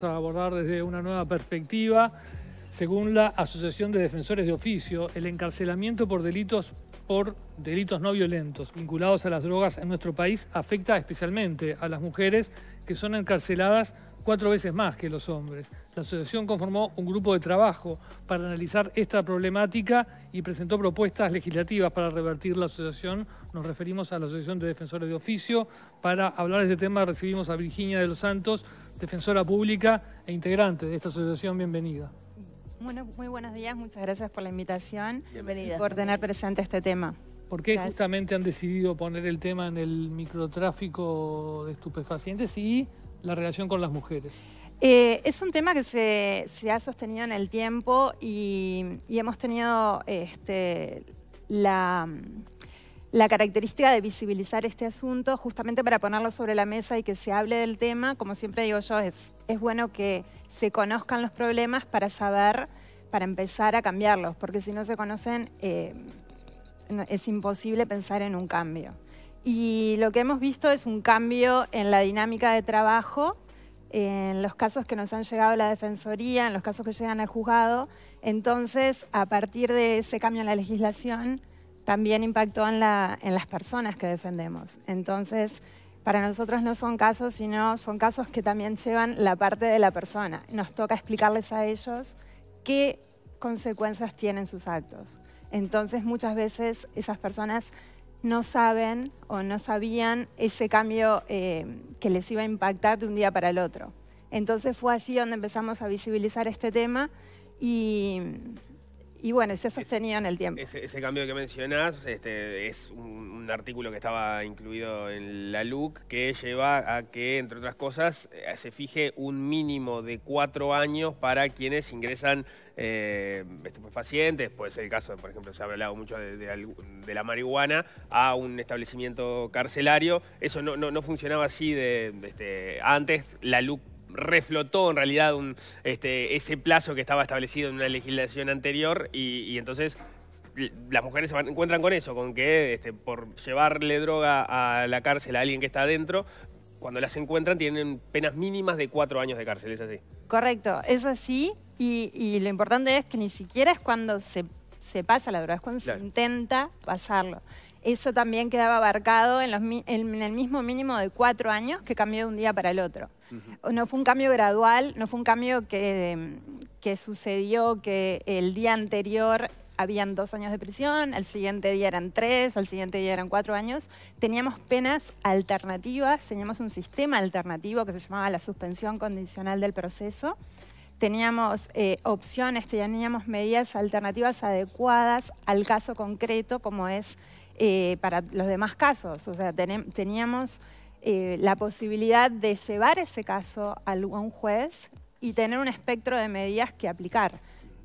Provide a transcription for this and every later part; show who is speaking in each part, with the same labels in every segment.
Speaker 1: a abordar desde una nueva perspectiva. Según la Asociación de Defensores de Oficio, el encarcelamiento por delitos por delitos no violentos vinculados a las drogas en nuestro país afecta especialmente a las mujeres que son encarceladas cuatro veces más que los hombres. La asociación conformó un grupo de trabajo para analizar esta problemática y presentó propuestas legislativas para revertir la asociación. Nos referimos a la Asociación de Defensores de Oficio. Para hablar de este tema recibimos a Virginia de los Santos, defensora pública e integrante de esta asociación. Bienvenida.
Speaker 2: Bueno, muy buenos días, muchas gracias por la invitación y por tener presente este tema.
Speaker 1: ¿Por qué justamente han decidido poner el tema en el microtráfico de estupefacientes y la relación con las mujeres?
Speaker 2: Eh, es un tema que se, ha sostenido en el tiempo y, y hemos tenido este, la la característica de visibilizar este asunto, justamente para ponerlo sobre la mesa y que se hable del tema, como siempre digo yo, es, bueno que se conozcan los problemas para saber, para empezar a cambiarlos, porque si no se conocen eh, es imposible pensar en un cambio. Y lo que hemos visto es un cambio en la dinámica de trabajo, en los casos que nos han llegado a la Defensoría, en los casos que llegan al juzgado. Entonces, a partir de ese cambio en la legislación, también impactó en, la, en las personas que defendemos. Entonces, para nosotros no son casos, sino son casos que también llevan la parte de la persona. Nos toca explicarles a ellos qué consecuencias tienen sus actos. Entonces, muchas veces esas personas no saben o no sabían ese cambio eh, que les iba a impactar de un día para el otro. Entonces fue allí donde empezamos a visibilizar este tema y y bueno, se ha en el tiempo.
Speaker 3: Ese, cambio que mencionás este, es un, artículo que estaba incluido en la LUC que lleva a que, entre otras cosas, eh, se fije un mínimo de cuatro años para quienes ingresan eh, estupefacientes, pues, puede ser el caso, por ejemplo, se ha hablado mucho de, la marihuana, a un establecimiento carcelario. Eso no, funcionaba así de, este, antes. La LUC reflotó en realidad este, ese plazo que estaba establecido en una legislación anterior y, entonces las mujeres se encuentran con eso, con que este, por llevarle droga a la cárcel a alguien que está adentro, cuando las encuentran tienen penas mínimas de cuatro años de cárcel, es así.
Speaker 2: Correcto, es así y, lo importante es que ni siquiera es cuando se, pasa la droga, es cuando se intenta pasarlo eso también quedaba abarcado en, el mismo mínimo de cuatro años que cambió de un día para el otro. No fue un cambio gradual, no fue un cambio que, que sucedió que el día anterior habían dos años de prisión, al siguiente día eran tres, al siguiente día eran cuatro años. Teníamos penas alternativas, teníamos un sistema alternativo que se llamaba la suspensión condicional del proceso. Teníamos eh, opciones, teníamos medidas alternativas adecuadas al caso concreto, como es eh, para los demás casos. O sea, teníamos eh, la posibilidad de llevar ese caso a un juez y tener un espectro de medidas que aplicar.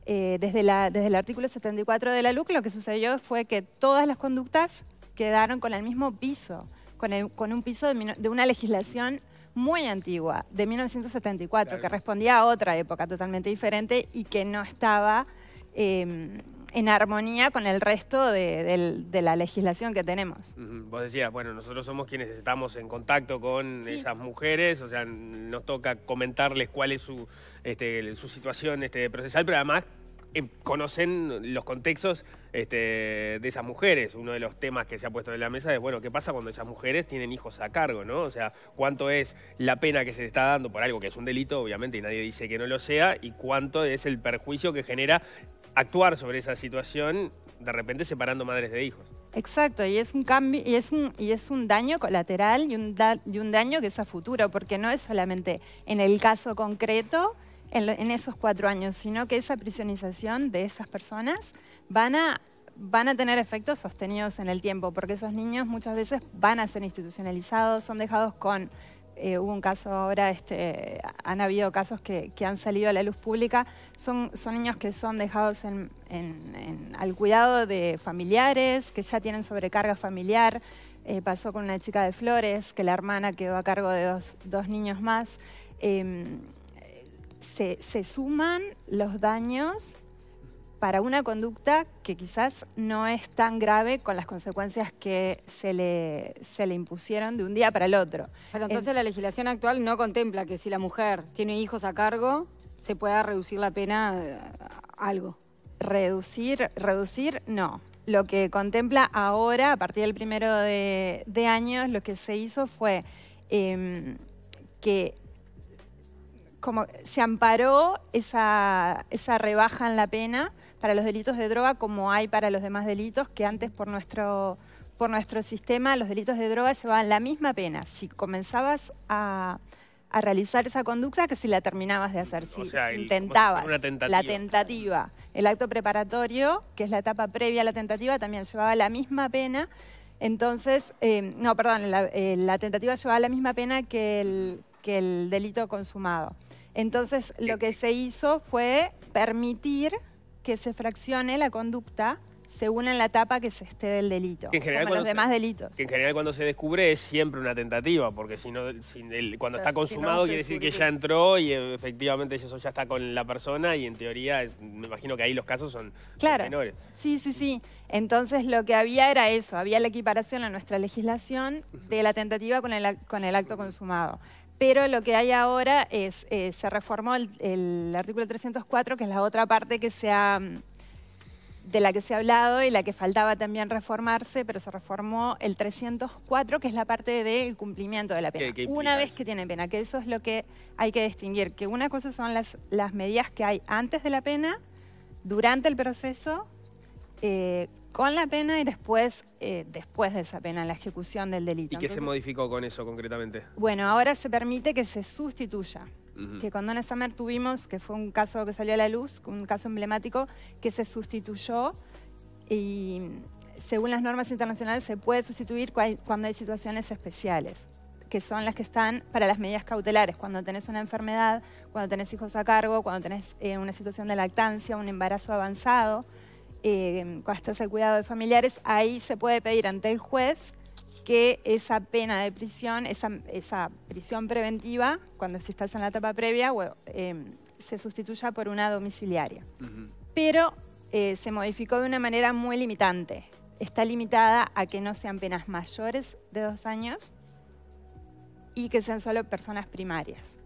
Speaker 2: Eh, desde, el artículo 74 de la LUC lo que sucedió fue que todas las conductas quedaron con el mismo piso, con, un piso de, una legislación muy antigua, de 1974, que respondía a otra época totalmente diferente y que no estaba... Em, en armonía con el resto de, la legislación que tenemos.
Speaker 3: Vos decías, bueno, nosotros somos quienes estamos en contacto con esas mujeres, o sea, nos toca comentarles cuál es su, este, situación este, procesal, pero además eh, conocen los contextos este, de esas mujeres. Uno de los temas que se ha puesto en la mesa es, bueno, ¿qué pasa cuando esas mujeres tienen hijos a cargo, no? O sea, ¿cuánto es la pena que se está dando por algo que es un delito, obviamente, y nadie dice que no lo sea, y cuánto es el perjuicio que genera actuar sobre esa situación, de repente separando madres de hijos?
Speaker 2: Exacto, y es un cambio, y es un, y es un daño colateral y y un daño que es a futuro, porque no es solamente en el caso concreto, en, esos cuatro años, sino que esa prisionización de esas personas van a van a tener efectos sostenidos en el tiempo, porque esos niños muchas veces van a ser institucionalizados, son dejados con... Eh, hubo un caso ahora, este, han habido casos que, que, han salido a la luz pública, son, son niños que son dejados al cuidado de familiares, que ya tienen sobrecarga familiar. Eh, pasó con una chica de Flores, que la hermana quedó a cargo de dos, dos niños más. Em, se, suman los daños para una conducta que quizás no es tan grave con las consecuencias que se le, se le impusieron de un día para el otro. Pero entonces la legislación actual no contempla que si la mujer tiene hijos a cargo, se pueda reducir la pena eh, algo. Reducir, reducir, no. Lo que contempla ahora, a partir del primero de, años, lo que se hizo fue em, que como se amparó esa, rebaja en la pena para los delitos de droga como hay para los demás delitos que antes por nuestro por nuestro sistema los delitos de droga llevaban la misma pena si comenzabas a, realizar esa conducta que si la terminabas de hacer, si o intentabas la tentativa, el acto preparatorio, que es la etapa previa a la tentativa, también llevaba la misma pena. Entonces, eh, no, perdón, eh, la, tentativa llevaba la misma pena que el, que el delito consumado. Entonces, lo que se hizo fue permitir que se fraccione la conducta según en la etapa que se esté del delito, que en general, los demás delitos.
Speaker 3: Que en general cuando se descubre es siempre una tentativa, porque cuando está consumado quiere decir que ya entró y eh, efectivamente eso ya está con la persona y en teoría me imagino que ahí los casos son, claro. menores.
Speaker 2: Sí, sí, sí. Entonces lo que había era eso, había la equiparación en nuestra legislación de la tentativa con el acto consumado pero lo que hay ahora es, eh, se reformó el, artículo 304, que es la otra parte que mm, de la que se ha hablado y la que faltaba también reformarse, pero se reformó el 304, que es la parte del cumplimiento de la pena. una vez que tiene pena, que eso es lo que hay que distinguir, que una cosa son las medidas que hay antes de la pena, durante el proceso eh, con la pena y después, eh, después de esa pena, la ejecución del delito. ¿Y qué se
Speaker 3: modificó con eso concretamente?
Speaker 2: Bueno, ahora se permite que se sustituya. Que con Donna tuvimos, que fue un caso que salió a la luz, un caso emblemático, que se sustituyó y según las normas internacionales se puede sustituir cuando hay situaciones especiales que son las que están para las medidas cautelares, cuando tenés una enfermedad, cuando tenés hijos a cargo, cuando tenés eh, una situación de lactancia, un embarazo avanzado. Eh, cuando estás al cuidado de familiares, ahí se puede pedir ante el juez que esa pena de prisión, esa, prisión preventiva, cuando si estás en la etapa previa, em, se sustituya por una domiciliaria. Pero eh, se modificó de una manera muy limitante. Está limitada a que no sean penas mayores de dos años y que sean solo personas primarias.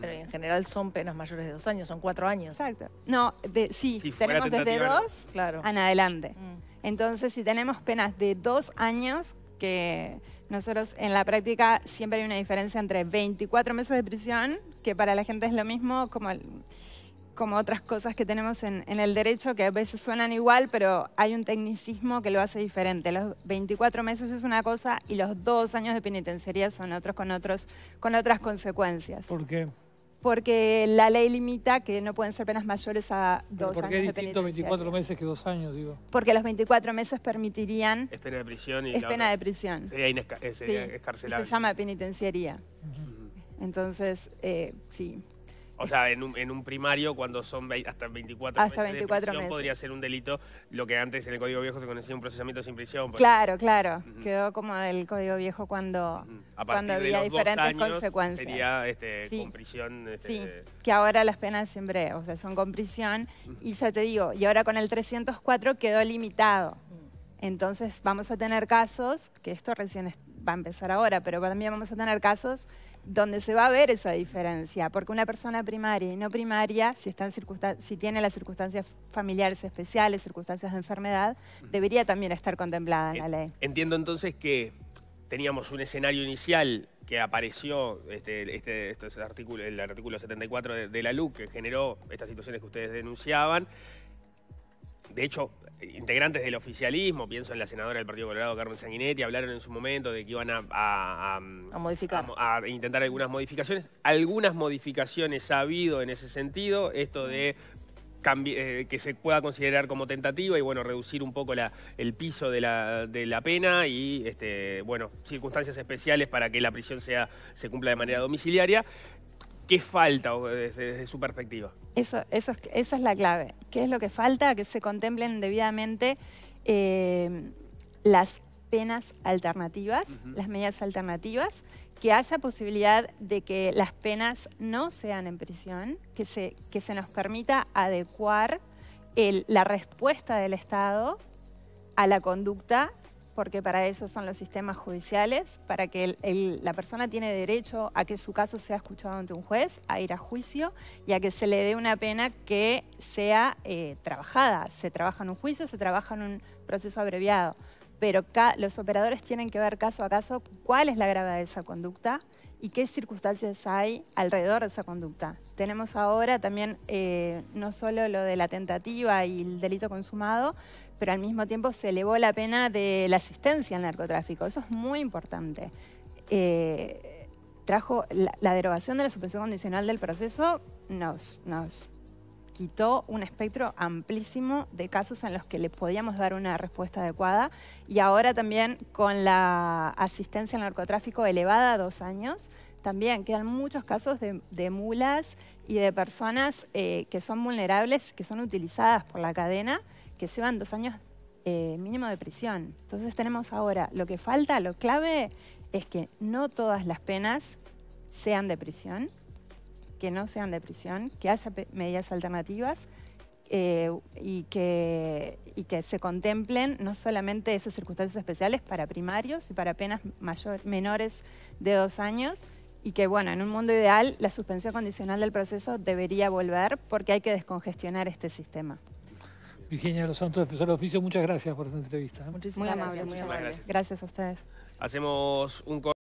Speaker 2: Pero en general son penas mayores de dos años, son cuatro años. Exacto. No, de, sí, tenemos desde dos en adelante. Mm. Entonces, si tenemos penas de dos años, que nosotros en la práctica siempre hay una diferencia entre 24 meses de prisión, que para la gente es lo mismo como... El, como otras cosas que tenemos en, el derecho que a veces suenan igual, pero hay un tecnicismo que lo hace diferente. Los 24 meses es una cosa y los dos años de penitenciaría son otros con, otros, con otras consecuencias. ¿Por qué? Porque la ley limita que no pueden ser penas mayores a dos ¿Por qué años distinto 24
Speaker 1: meses que dos años,
Speaker 2: Porque los 24 meses permitirían...
Speaker 1: Es pena de prisión y... Es pena de prisión. Sería, eh,
Speaker 2: Se llama penitenciaría. Entonces, eh, sí,
Speaker 3: o sea, en un, primario, cuando son hasta 24 meses podría ser un delito lo que antes en el Código Viejo se conocía un procesamiento sin prisión. Claro, claro.
Speaker 2: Quedó como el Código Viejo cuando, cuando había diferentes consecuencias. Sería este, con prisión. Este, sí, que ahora las penas siempre, o sea, son con prisión. Y ya te digo, y ahora con el 304 quedó limitado. Entonces vamos a tener casos, que esto recién va a empezar ahora, pero también vamos a tener casos donde se va a ver esa diferencia, porque una persona primaria y no primaria, si, si tiene las circunstancias familiares especiales, circunstancias de enfermedad, mm. debería también estar contemplada en la ley.
Speaker 3: Entiendo entonces que teníamos un escenario inicial que apareció, este, este artículo, el artículo 74 de, de la LUC, que generó estas situaciones que ustedes denunciaban, de hecho, integrantes del oficialismo, pienso en la senadora del Partido Colorado, Carmen Sanguinetti, hablaron en su momento de que iban a... intentar algunas modificaciones. Algunas modificaciones ha habido en ese sentido, esto de eh, que se pueda considerar como tentativa y bueno, reducir un poco el piso de la, pena y este, bueno, circunstancias especiales para que la prisión sea, se cumpla de manera domiciliaria. ¿Qué falta desde, su perspectiva?
Speaker 2: Eso, eso, esa es la clave. ¿Qué es lo que falta? Que se contemplen debidamente eh, las penas alternativas, las medidas alternativas, que haya posibilidad de que las penas no sean en prisión, que se, que se nos permita adecuar la respuesta del Estado a la conducta porque para eso son los sistemas judiciales, para que la persona tiene derecho a que su caso sea escuchado ante un juez, a ir a juicio y a que se le dé una pena que sea eh, trabajada. Se trabaja en un juicio, se trabaja en un proceso abreviado, pero los operadores tienen que ver caso a caso cuál es la gravedad de esa conducta y qué circunstancias hay alrededor de esa conducta. Tenemos ahora también eh, no solo lo de la tentativa y el delito consumado, pero al mismo tiempo se elevó la pena de la asistencia al narcotráfico. Eso es muy importante. Eh, trajo la, derogación de la suspensión condicional del proceso nos, quitó un espectro amplísimo de casos en los que le podíamos dar una respuesta adecuada y ahora también con la asistencia al narcotráfico elevada a dos años, también quedan muchos casos de, mulas y de personas eh, que son vulnerables, que son utilizadas por la cadena que llevan dos años eh, mínimo de prisión. Entonces tenemos ahora, lo que falta, lo clave es que no todas las penas sean de prisión, que no sean de prisión, que haya medidas alternativas eh, y, que, y que se contemplen no solamente esas circunstancias especiales para primarios y para penas menores de dos años, y que bueno, en un mundo ideal la suspensión condicional del proceso debería volver porque hay que descongestionar este sistema.
Speaker 1: Virginia de los Santos, profesora de oficio, muchas gracias por esta entrevista. ¿eh? Muchísimas muy gracias,
Speaker 2: amable, muy amable. Gracias. a ustedes.
Speaker 3: Hacemos un